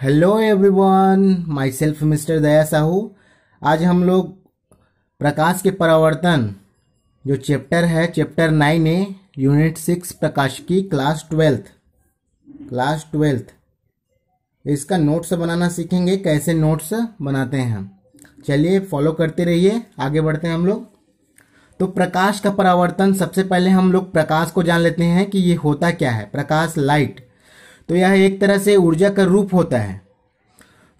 hello everyone myself mister Daya Sahu आज हम लोग प्रकाश के परावर्तन जो चैप्टर है chapter nine A unit six प्रकाश की क्लास ट्वेल्थ क्लास ट्वेल्थ इसका नोट्स बनाना सीखेंगे कैसे नोट्स बनाते हैं चलिए फॉलो करते रहिए आगे बढ़ते हैं हम लोग तो प्रकाश का परावर्तन सबसे पहले हम लोग प्रकाश को जान लेते हैं कि ये होता क्या है प्रकाश लाइट तो यह एक तरह से ऊर्जा का रूप होता है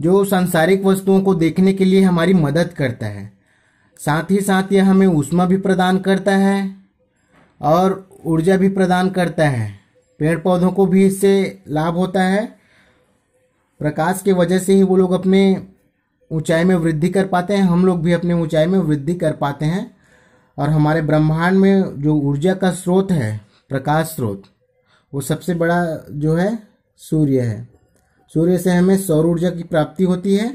जो सांसारिक वस्तुओं को देखने के लिए हमारी मदद करता है साथ ही साथ यह हमें उष्मा भी प्रदान करता है और ऊर्जा भी प्रदान करता है पेड़ पौधों को भी इससे लाभ होता है प्रकाश के वजह से ही वो लोग अपने ऊंचाई में वृद्धि कर पाते हैं हम लोग भी अपने ऊंचाई में वृद्धि कर पाते हैं और हमारे ब्रह्मांड में जो ऊर्जा का स्रोत है प्रकाश स्रोत वो सबसे बड़ा जो है सूर्य है सूर्य से हमें सौर ऊर्जा की प्राप्ति होती है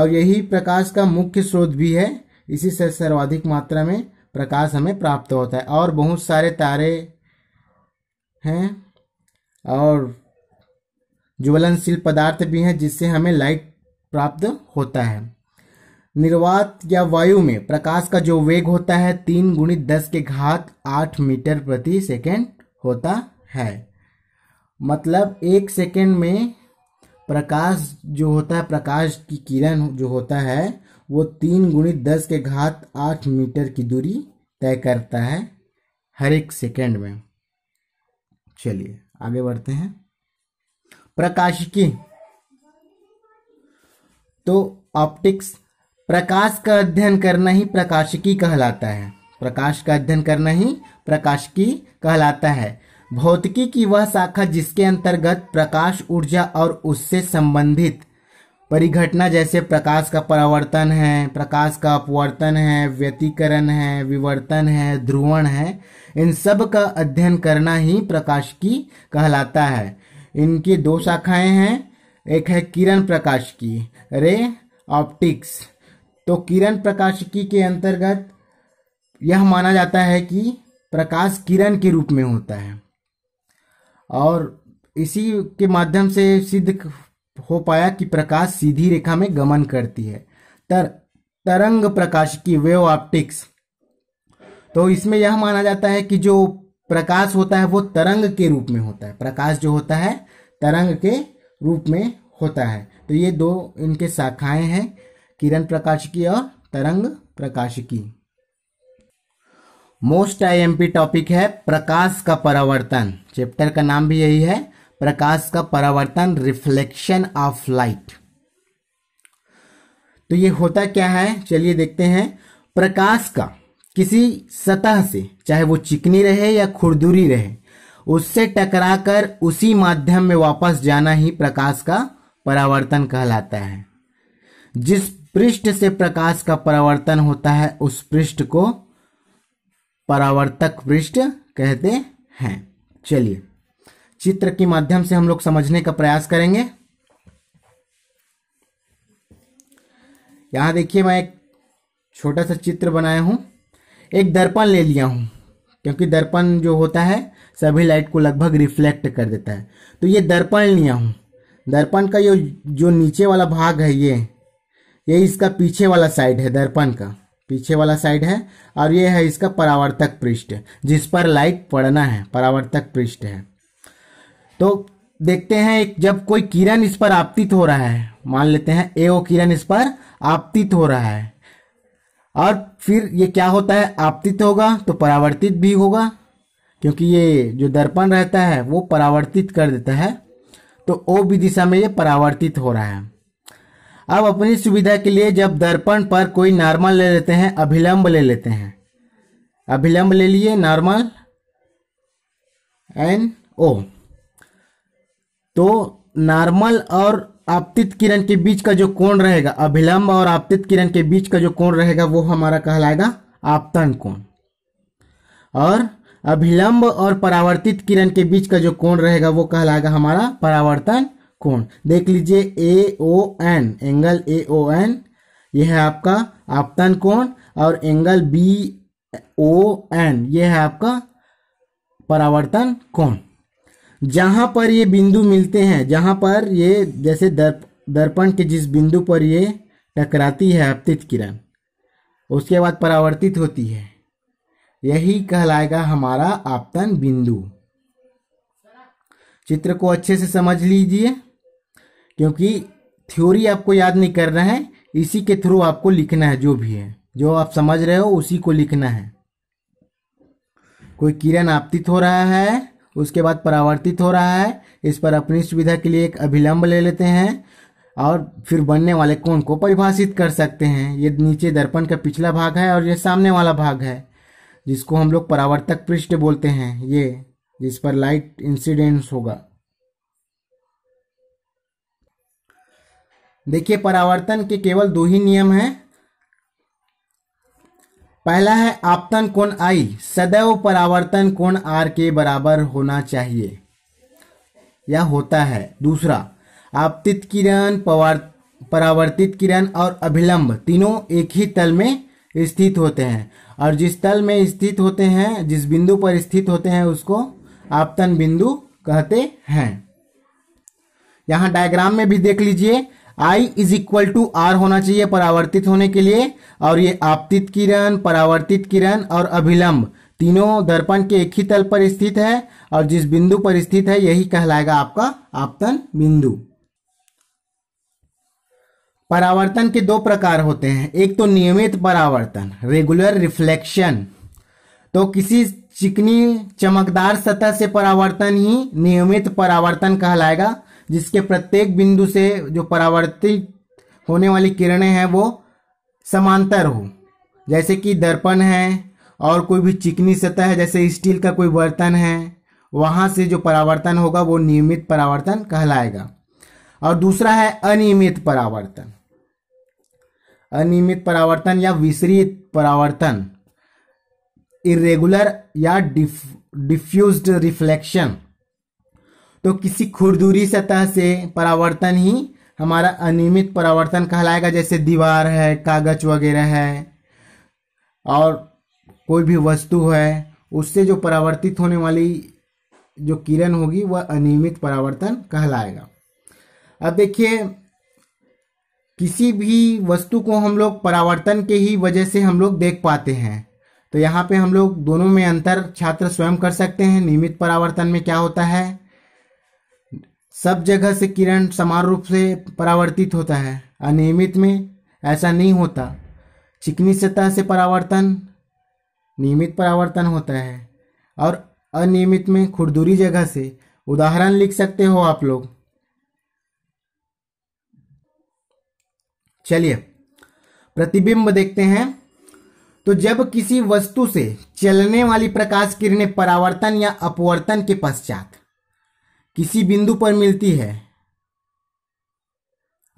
और यही प्रकाश का मुख्य स्रोत भी है इसी से सर्वाधिक मात्रा में प्रकाश हमें प्राप्त होता है और बहुत सारे तारे हैं और ज्वलनशील पदार्थ भी हैं जिससे हमें लाइट प्राप्त होता है निर्वात या वायु में प्रकाश का जो वेग होता है तीन गुणित दस के घात आठ मीटर प्रति सेकेंड होता है मतलब एक सेकेंड में प्रकाश जो होता है प्रकाश की किरण जो होता है वो तीन गुणित दस के घात आठ मीटर की दूरी तय करता है हर एक सेकेंड में चलिए आगे बढ़ते हैं प्रकाशिकी तो ऑप्टिक्स प्रकाश का अध्ययन करना ही प्रकाशिकी कहलाता है प्रकाश का अध्ययन करना ही प्रकाशिकी कहलाता है भौतिकी की वह शाखा जिसके अंतर्गत प्रकाश ऊर्जा और उससे संबंधित परिघटना जैसे प्रकाश का परावर्तन है प्रकाश का अपवर्तन है व्यतीकरण है विवर्तन है ध्रुवण है इन सब का अध्ययन करना ही प्रकाश की कहलाता है इनकी दो शाखाएं हैं एक है किरण प्रकाश की रे ऑप्टिक्स तो किरण प्रकाश की के अंतर्गत यह माना जाता है कि प्रकाश किरण के रूप में होता है और इसी के माध्यम से सिद्ध हो पाया कि प्रकाश सीधी रेखा में गमन करती है तर तरंग प्रकाश की वेव ऑप्टिक्स तो इसमें यह माना जाता है कि जो प्रकाश होता है वो तरंग के रूप में होता है प्रकाश जो होता है तरंग के रूप में होता है तो ये दो इनके शाखाएं हैं किरण प्रकाश की और तरंग प्रकाश की मोस्ट आईएमपी टॉपिक है प्रकाश का परावर्तन चैप्टर का नाम भी यही है प्रकाश का परावर्तन रिफ्लेक्शन ऑफ लाइट तो ये होता क्या है चलिए देखते हैं प्रकाश का किसी सतह से चाहे वो चिकनी रहे या खुरदुरी रहे उससे टकराकर उसी माध्यम में वापस जाना ही प्रकाश का परावर्तन कहलाता है जिस पृष्ठ से प्रकाश का परावर्तन होता है उस पृष्ठ को परावर्तक पृष्ठ कहते हैं चलिए चित्र के माध्यम से हम लोग समझने का प्रयास करेंगे यहां देखिए मैं एक छोटा सा चित्र बनाया हूं एक दर्पण ले लिया हूं क्योंकि दर्पण जो होता है सभी लाइट को लगभग रिफ्लेक्ट कर देता है तो ये दर्पण लिया हूं दर्पण का ये जो नीचे वाला भाग है ये ये इसका पीछे वाला साइड है दर्पण का पीछे वाला साइड है और ये है इसका परावर्तक पृष्ठ जिस पर लाइट पड़ना है परावर्तक पृष्ठ है तो देखते हैं जब कोई किरण इस पर आपतित हो रहा है मान लेते हैं ए ओ किरण इस पर आपतित हो रहा है और फिर ये क्या होता है आपतित होगा तो परावर्तित भी होगा क्योंकि ये जो दर्पण रहता है वो परावर्तित कर देता है तो ओ भी दिशा में ये परावर्तित हो रहा है अब अपनी सुविधा के लिए जब दर्पण पर कोई नॉर्मल ले लेते हैं अभिलंब ले लेते हैं अभिलंब ले लिए नॉर्मल एन ओ तो नॉर्मल और आपतित किरण के बीच का जो कोण रहेगा अभिलंब और आपतित किरण के बीच का जो कोण रहेगा वो हमारा कहलाएगा आपतन कोण और अभिलंब और परावर्तित किरण के बीच का जो कोण रहेगा वो कहलाएगा हमारा परावर्तन कोण देख लीजिए A O N angle A O N ये है आपका आपतन कोण और एंगल बी ओ एन ये है आपका परावर्तन कोण जहां पर ये बिंदु मिलते हैं जहां पर ये जैसे दर्प दर्पण के जिस बिंदु पर ये टकराती है अपतित किरण उसके बाद परावर्तित होती है यही कहलाएगा हमारा आपतन बिंदु चित्र को अच्छे से समझ लीजिए क्योंकि थ्योरी आपको याद नहीं करना है इसी के थ्रू आपको लिखना है जो भी है जो आप समझ रहे हो उसी को लिखना है कोई किरण आपतित हो रहा है उसके बाद परावर्तित हो रहा है इस पर अपनी सुविधा के लिए एक अभिलंब ले लेते हैं और फिर बनने वाले कोण को परिभाषित कर सकते हैं ये नीचे दर्पण का पिछला भाग है और ये सामने वाला भाग है जिसको हम लोग परावर्तक पृष्ठ बोलते हैं ये जिस पर लाइट इंसिडेंस होगा देखिए परावर्तन के केवल दो ही नियम हैं पहला है आपतन कोण आई सदैव परावर्तन कोण आर के बराबर होना चाहिए या होता है दूसरा आपतित किरण परावर्तित किरण और अभिलंब तीनों एक ही तल में स्थित होते हैं और जिस तल में स्थित होते हैं जिस बिंदु पर स्थित होते हैं उसको आपतन बिंदु कहते हैं यहां डायग्राम में भी देख लीजिए I is equal to R होना चाहिए परावर्तित होने के लिए और ये आपतित किरण परावर्तित किरण और अभिलंब तीनों दर्पण के एक ही तल पर स्थित है और जिस बिंदु पर स्थित है यही कहलाएगा आपका आपतन बिंदु परावर्तन के दो प्रकार होते हैं एक तो नियमित परावर्तन रेगुलर रिफ्लेक्शन तो किसी चिकनी चमकदार सतह से परावर्तन ही नियमित परावर्तन कहलाएगा जिसके प्रत्येक बिंदु से जो परावर्तित होने वाली किरणें हैं वो समांतर हो जैसे कि दर्पण है और कोई भी चिकनी सतह है जैसे स्टील का कोई बर्तन है वहाँ से जो परावर्तन होगा वो नियमित परावर्तन कहलाएगा और दूसरा है अनियमित परावर्तन अनियमित परावर्तन या विसरित परावर्तन इरेगुलर या डिफ डिफ्यूज रिफ्लेक्शन तो किसी खुरदूरी सतह से परावर्तन ही हमारा अनियमित परावर्तन कहलाएगा जैसे दीवार है कागज वगैरह है और कोई भी वस्तु है उससे जो परावर्तित होने वाली जो किरण होगी वह अनियमित परावर्तन कहलाएगा अब देखिए किसी भी वस्तु को हम लोग परावर्तन के ही वजह से हम लोग देख पाते हैं तो यहाँ पे हम लोग दोनों में अंतर छात्र स्वयं कर सकते हैं नियमित परावर्तन में क्या होता है सब जगह से किरण समान रूप से परावर्तित होता है अनियमित में ऐसा नहीं होता चिकनी सतह से परावर्तन नियमित परावर्तन होता है और अनियमित में खुरदुरी जगह से उदाहरण लिख सकते हो आप लोग चलिए प्रतिबिंब देखते हैं तो जब किसी वस्तु से चलने वाली प्रकाश किरणें परावर्तन या अपवर्तन के पश्चात किसी बिंदु पर मिलती है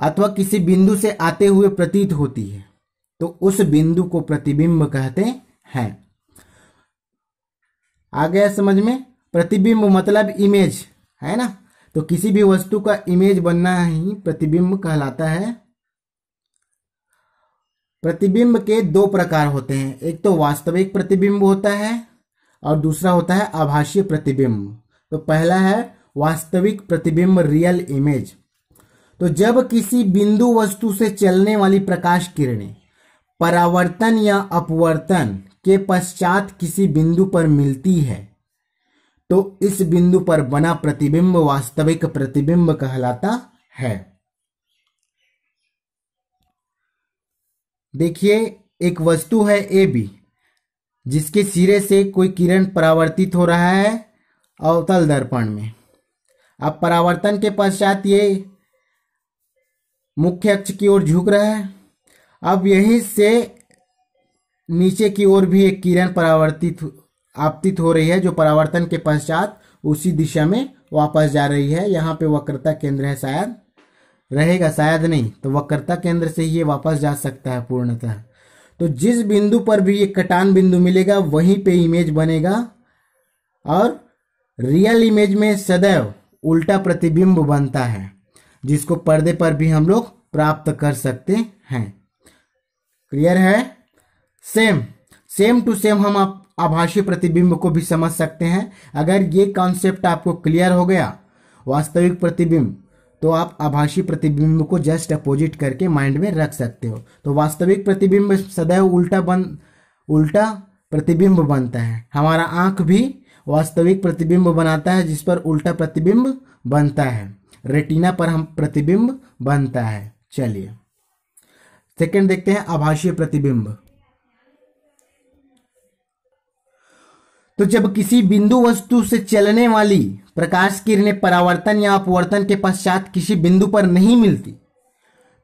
अथवा किसी बिंदु से आते हुए प्रतीत होती है तो उस बिंदु को प्रतिबिंब कहते हैं आ गया समझ में प्रतिबिंब मतलब इमेज है ना तो किसी भी वस्तु का इमेज बनना ही प्रतिबिंब कहलाता है प्रतिबिंब के दो प्रकार होते हैं एक तो वास्तविक प्रतिबिंब होता है और दूसरा होता है आभाषीय प्रतिबिंब तो पहला है वास्तविक प्रतिबिंब रियल इमेज तो जब किसी बिंदु वस्तु से चलने वाली प्रकाश किरणें परावर्तन या अपवर्तन के पश्चात किसी बिंदु पर मिलती है तो इस बिंदु पर बना प्रतिबिंब वास्तविक प्रतिबिंब कहलाता है देखिए एक वस्तु है ए बी जिसके सिरे से कोई किरण परावर्तित हो रहा है अवतल दर्पण में अब परावर्तन के पश्चात ये मुख्य अक्ष की ओर झुक रहा है अब यहीं से नीचे की ओर भी एक किरण परावर्तित आपतित हो रही है जो परावर्तन के पश्चात उसी दिशा में वापस जा रही है यहाँ पे वक्रता केंद्र है शायद रहेगा शायद नहीं तो वक्रता केंद्र से ही ये वापस जा सकता है पूर्णतः तो जिस बिंदु पर भी ये कटान बिंदु मिलेगा वहीं पे इमेज बनेगा और रियल इमेज में सदैव उल्टा प्रतिबिंब बनता है जिसको पर्दे पर भी हम लोग प्राप्त कर सकते हैं क्लियर है सेम सेम टू सेम हम आप आभाषी प्रतिबिंब को भी समझ सकते हैं अगर ये कॉन्सेप्ट आपको क्लियर हो गया वास्तविक प्रतिबिंब तो आप आभाषी प्रतिबिंब को जस्ट अपोजिट करके माइंड में रख सकते हो तो वास्तविक प्रतिबिंब सदैव उल्टा बन उल्टा प्रतिबिंब बनता है हमारा आंख भी वास्तविक प्रतिबिंब बनाता है जिस पर उल्टा प्रतिबिंब बनता है रेटिना पर हम प्रतिबिंब बनता है चलिए सेकंड देखते हैं आभाषीय प्रतिबिंब तो जब किसी बिंदु वस्तु से चलने वाली प्रकाश किरणें परावर्तन या अपवर्तन के पश्चात किसी बिंदु पर नहीं मिलती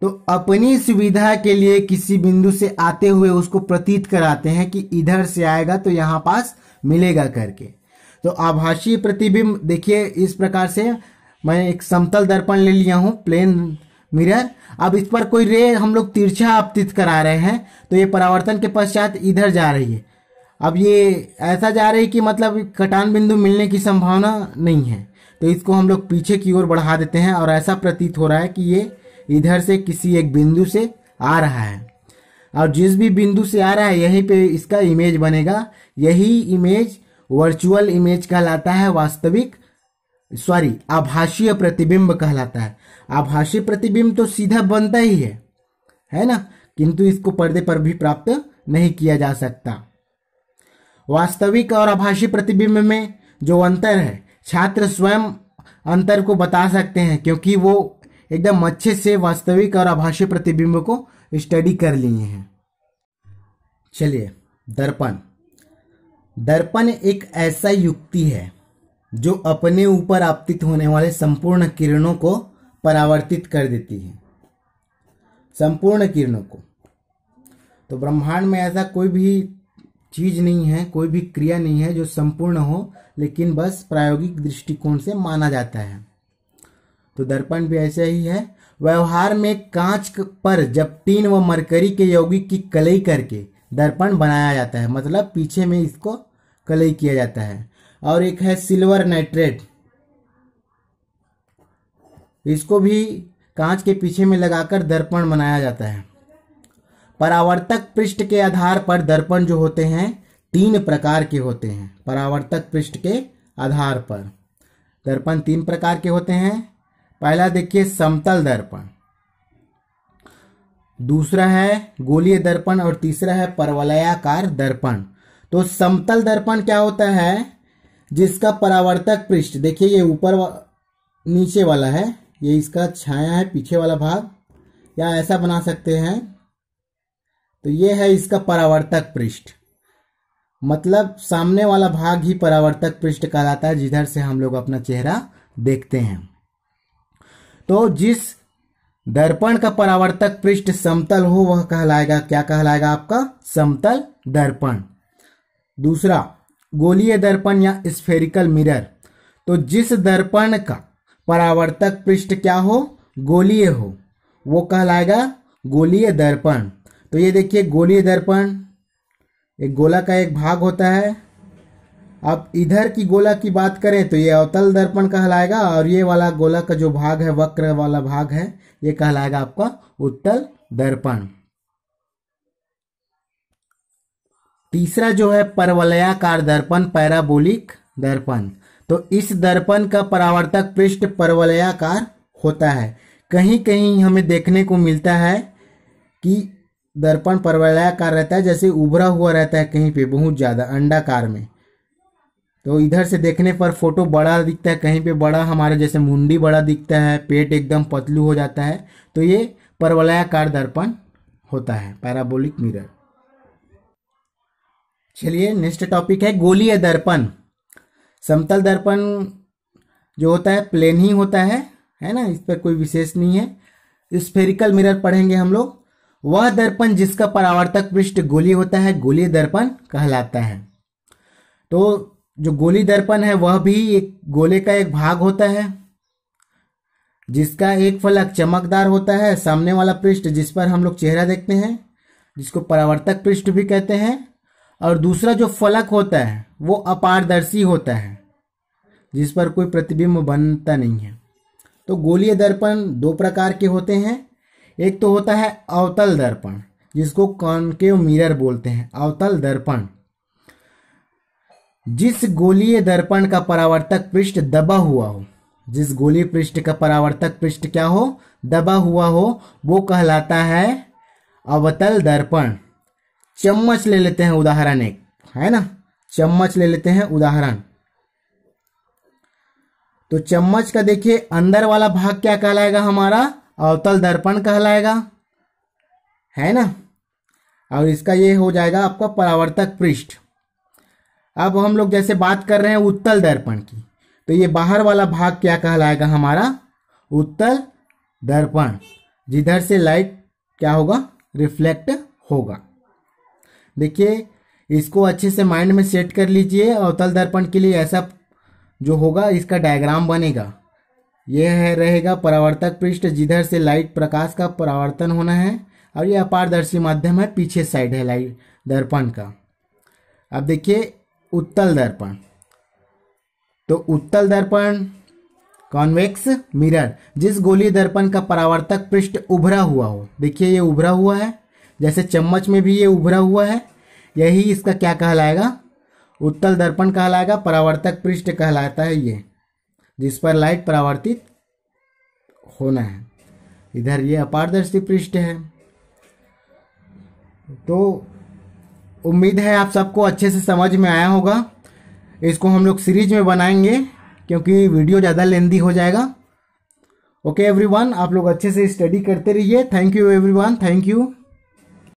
तो अपनी सुविधा के लिए किसी बिंदु से आते हुए उसको प्रतीत कराते हैं कि इधर से आएगा तो यहां पास मिलेगा करके तो आभाषीय प्रतिबिंब देखिए इस प्रकार से मैं एक समतल दर्पण ले लिया हूँ प्लेन मिरर अब इस पर कोई रे हम लोग तिरछा आपतित करा रहे हैं तो ये परावर्तन के पश्चात इधर जा रही है अब ये ऐसा जा रही है कि मतलब कटान बिंदु मिलने की संभावना नहीं है तो इसको हम लोग पीछे की ओर बढ़ा देते हैं और ऐसा प्रतीत हो रहा है कि ये इधर से किसी एक बिंदु से आ रहा है और जिस भी बिंदु से आ रहा है यहीं पे इसका इमेज बनेगा यही इमेज वर्चुअल इमेज कहलाता है वास्तविक सॉरी आभाषीय प्रतिबिंब कहलाता है आभाषीय प्रतिबिंब तो सीधा बनता ही है है ना किंतु इसको पर्दे पर भी प्राप्त नहीं किया जा सकता वास्तविक और आभाषी प्रतिबिंब में जो अंतर है छात्र स्वयं अंतर को बता सकते हैं क्योंकि वो एकदम अच्छे से वास्तविक और आभाषी प्रतिबिंब को स्टडी कर लिए हैं चलिए दर्पण दर्पण एक ऐसा युक्ति है जो अपने ऊपर आपतित होने वाले संपूर्ण किरणों को परावर्तित कर देती है संपूर्ण किरणों को तो ब्रह्मांड में ऐसा कोई भी चीज नहीं है कोई भी क्रिया नहीं है जो संपूर्ण हो लेकिन बस प्रायोगिक दृष्टिकोण से माना जाता है तो दर्पण भी ऐसा ही है व्यवहार में कांच पर जब टीन व मरकरी के यौगिक की कलई करके दर्पण बनाया जाता है मतलब पीछे में इसको कलई किया जाता है और एक है सिल्वर नाइट्रेट इसको भी कांच के पीछे में लगाकर दर्पण बनाया जाता है परावर्तक पृष्ठ के आधार पर दर्पण जो होते हैं तीन प्रकार के होते हैं परावर्तक पृष्ठ के आधार पर दर्पण तीन प्रकार के होते हैं पहला देखिए समतल दर्पण दूसरा है गोलीय दर्पण और तीसरा है परवलयाकार दर्पण तो समतल दर्पण क्या होता है जिसका परावर्तक पृष्ठ देखिए ये ऊपर वा, नीचे वाला है ये इसका छाया है पीछे वाला भाग या ऐसा बना सकते हैं तो ये है इसका परावर्तक पृष्ठ मतलब सामने वाला भाग ही परावर्तक पृष्ठ कहलाता है जिधर से हम लोग अपना चेहरा देखते हैं तो जिस दर्पण का परावर्तक पृष्ठ समतल हो वह कहलाएगा क्या कहलाएगा आपका समतल दर्पण दूसरा गोलीय दर्पण या स्फेरिकल मिरर तो जिस दर्पण का परावर्तक पृष्ठ क्या हो गोलीय हो वो कहलाएगा गोलीय दर्पण तो ये देखिए गोलीय दर्पण एक गोला का एक भाग होता है अब इधर की गोला की बात करें तो ये अवतल दर्पण कहलाएगा और ये वाला गोला का जो भाग है वक्र वाला भाग है ये कहलाएगा आपका उत्तल दर्पण तीसरा जो है परवलयाकार दर्पण पैराबोलिक दर्पण तो इस दर्पण का परावर्तक पृष्ठ परवलयाकार होता है कहीं कहीं हमें देखने को मिलता है कि दर्पण परवलयाकार रहता है जैसे उभरा हुआ रहता है कहीं पे बहुत ज़्यादा अंडाकार में तो इधर से देखने पर फोटो बड़ा दिखता है कहीं पे बड़ा हमारे जैसे मुंडी बड़ा दिखता है पेट एकदम पतलू हो जाता है तो ये परवलयाकार दर्पण होता है पैराबोलिक मिरर चलिए नेक्स्ट टॉपिक है गोलीय दर्पण समतल दर्पण जो होता है प्लेन ही होता है है ना इस पर कोई विशेष नहीं है स्फेरिकल मिरर पढ़ेंगे हम लोग वह दर्पण जिसका परावर्तक पृष्ठ गोली होता है गोलीय दर्पण कहलाता है तो जो गोली दर्पण है वह भी एक गोले का एक भाग होता है जिसका एक फलक चमकदार होता है सामने वाला पृष्ठ जिस पर हम लोग चेहरा देखते हैं जिसको परावर्तक पृष्ठ भी कहते हैं और दूसरा जो फलक होता है वो अपारदर्शी होता है जिस पर कोई प्रतिबिंब बनता नहीं है तो गोलीय दर्पण दो प्रकार के होते हैं एक तो होता है अवतल दर्पण जिसको कॉनकेव मिरर बोलते हैं अवतल दर्पण जिस गोलीय दर्पण का परावर्तक पृष्ठ दबा हुआ हो जिस गोलीय पृष्ठ का परावर्तक पृष्ठ क्या हो दबा हुआ हो वो कहलाता है अवतल दर्पण चम्मच ले लेते हैं उदाहरण एक है ना चम्मच ले लेते हैं उदाहरण तो चम्मच का देखिए अंदर वाला भाग क्या कहलाएगा हमारा अवतल दर्पण कहलाएगा है ना और इसका ये हो जाएगा आपका परावर्तक पृष्ठ अब हम लोग जैसे बात कर रहे हैं उत्तल दर्पण की तो ये बाहर वाला भाग क्या कहलाएगा हमारा उत्तल दर्पण जिधर से लाइट क्या होगा रिफ्लेक्ट होगा देखिए इसको अच्छे से माइंड में सेट कर लीजिए अवतल दर्पण के लिए ऐसा जो होगा इसका डायग्राम बनेगा यह है रहेगा परावर्तक पृष्ठ जिधर से लाइट प्रकाश का परावर्तन होना है और यह अपारदर्शी माध्यम है पीछे साइड है लाइट दर्पण का अब देखिए उत्तल दर्पण तो उत्तल दर्पण कॉन्वेक्स मिरर जिस गोली दर्पण का परावर्तक पृष्ठ उभरा हुआ हो देखिए ये उभरा हुआ है जैसे चम्मच में भी ये उभरा हुआ है यही इसका क्या कहलाएगा उत्तल दर्पण कहलाएगा परावर्तक पृष्ठ कहलाता है ये जिस पर लाइट परावर्तित होना है इधर ये अपारदर्शी पृष्ठ है तो उम्मीद है आप सबको अच्छे से समझ में आया होगा इसको हम लोग सीरीज में बनाएंगे क्योंकि वीडियो ज़्यादा लेंदी हो जाएगा ओके एवरीवन आप लोग अच्छे से स्टडी करते रहिए thank you everyone thank you